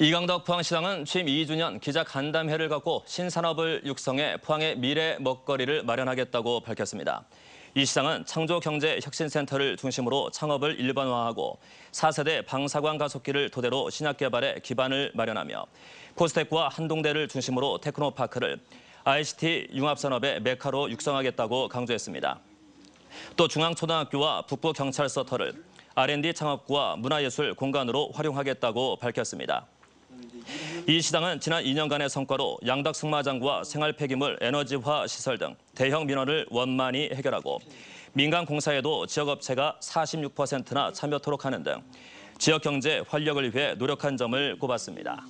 이강덕 포항시장은 취임 2주년 기자 간담회를 갖고 신산업을 육성해 포항의 미래 먹거리를 마련하겠다고 밝혔습니다. 이 시장은 창조경제혁신센터를 중심으로 창업을 일반화하고 4세대 방사광 가속기를 토대로 신약개발에 기반을 마련하며 포스텍과 한동대를 중심으로 테크노파크를 ICT 융합산업의 메카로 육성하겠다고 강조했습니다. 또 중앙초등학교와 북부경찰서터를 R&D 창업과 문화예술 공간으로 활용하겠다고 밝혔습니다. 이 시당은 지난 2년간의 성과로 양덕 승마장구와 생활 폐기물, 에너지화 시설 등 대형 민원을 원만히 해결하고 민간 공사에도 지역업체가 46%나 참여토록 하는 등 지역 경제 활력을 위해 노력한 점을 꼽았습니다.